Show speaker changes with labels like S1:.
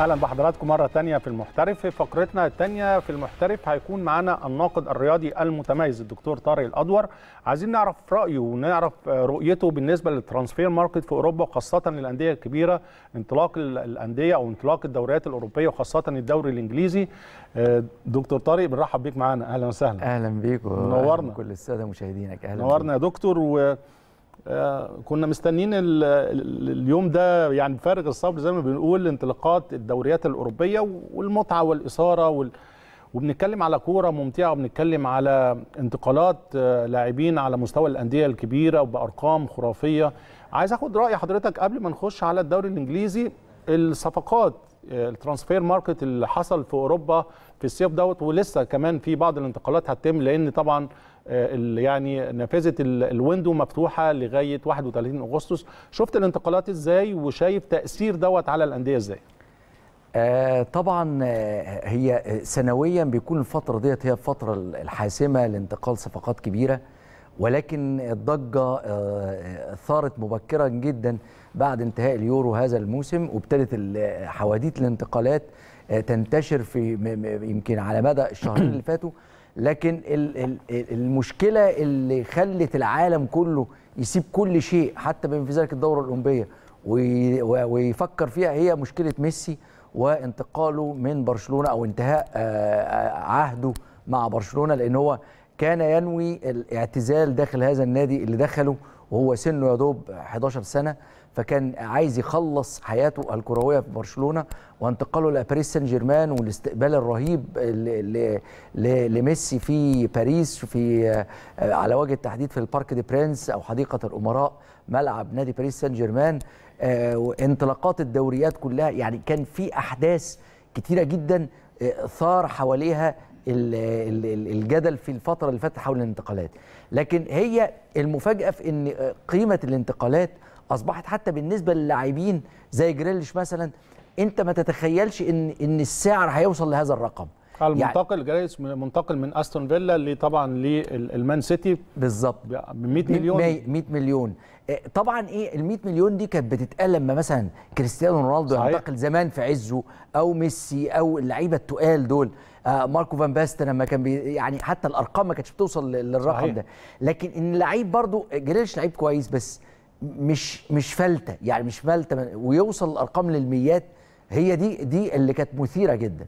S1: اهلا بحضراتكم مره ثانيه في المحترف في فقرتنا الثانيه في المحترف هيكون معانا الناقد الرياضي المتميز الدكتور طارق الادور عايزين نعرف رايه ونعرف رؤيته بالنسبه للترانسفير ماركت في اوروبا وخاصه للانديه الكبيره انطلاق الانديه او انطلاق الدوريات الاوروبيه وخاصه الدوري الانجليزي آه، دكتور طارق بنرحب بيك معانا اهلا وسهلا اهلا بيك منورنا
S2: كل الساده مشاهدينك اهلا نورنا
S1: يا دكتور و آه، كنا مستنيين اليوم ده يعني بفارغ الصبر زي ما بنقول انطلاقات الدوريات الاوروبيه والمتعه والاثاره وال... وبنتكلم على كوره ممتعه وبنتكلم على انتقالات آه، لاعبين على مستوى الانديه الكبيره وبارقام خرافيه عايز اخد راي حضرتك قبل ما نخش على الدوري الانجليزي الصفقات الترانسفير ماركت اللي حصل في اوروبا في الصيف دوت ولسه كمان في بعض الانتقالات هتتم لان طبعا آه، يعني نافذه الويندو مفتوحه لغايه 31 اغسطس شفت الانتقالات ازاي وشايف تاثير دوت على الانديه ازاي
S2: آه، طبعا آه، هي سنويا بيكون الفتره ديت هي الفتره الحاسمه لانتقال صفقات كبيره ولكن الضجة آه، ثارت مبكرا جدا بعد انتهاء اليورو هذا الموسم وابتدت حواديت الانتقالات آه، تنتشر في يمكن على مدى الشهرين اللي فاتوا لكن المشكلة اللي خلت العالم كله يسيب كل شيء حتى بما في ذلك الدورة الأولمبية ويفكر فيها هي مشكلة ميسي وانتقاله من برشلونة أو انتهاء آه، عهده مع برشلونة لأن هو كان ينوي الاعتزال داخل هذا النادي اللي دخله وهو سنه يا دوب 11 سنه فكان عايز يخلص حياته الكرويه في برشلونه وانتقاله لباريس سان جيرمان والاستقبال الرهيب لميسي في باريس في آه، على وجه التحديد في البارك دي برينس او حديقه الامراء ملعب نادي باريس سان جيرمان آه، وانطلاقات الدوريات كلها يعني كان في احداث كتيره جدا صار حواليها الجدل في الفترة اللي فاتت حول الانتقالات لكن هي المفاجأة في أن قيمة الانتقالات أصبحت حتى بالنسبة للاعبين زي جريليش مثلا أنت ما تتخيلش أن, إن السعر هيوصل لهذا الرقم
S1: المنتقل يعني منتقل من استون فيلا اللي طبعا للمان سيتي بالظبط ب 100 مليون 100
S2: مليون إيه، طبعا ايه ال 100 مليون دي كانت بتتقال لما مثلا كريستيانو رونالدو ينتقل زمان في عزه او ميسي او اللعيبه التقال دول آه ماركو فان باستن لما كان بي يعني حتى الارقام ما كانتش بتوصل للرقم صحيح. ده لكن ان لعيب برضو جريليش لعيب كويس بس مش مش فلته يعني مش فلته ويوصل الارقام للميات هي دي دي اللي كانت مثيره جدا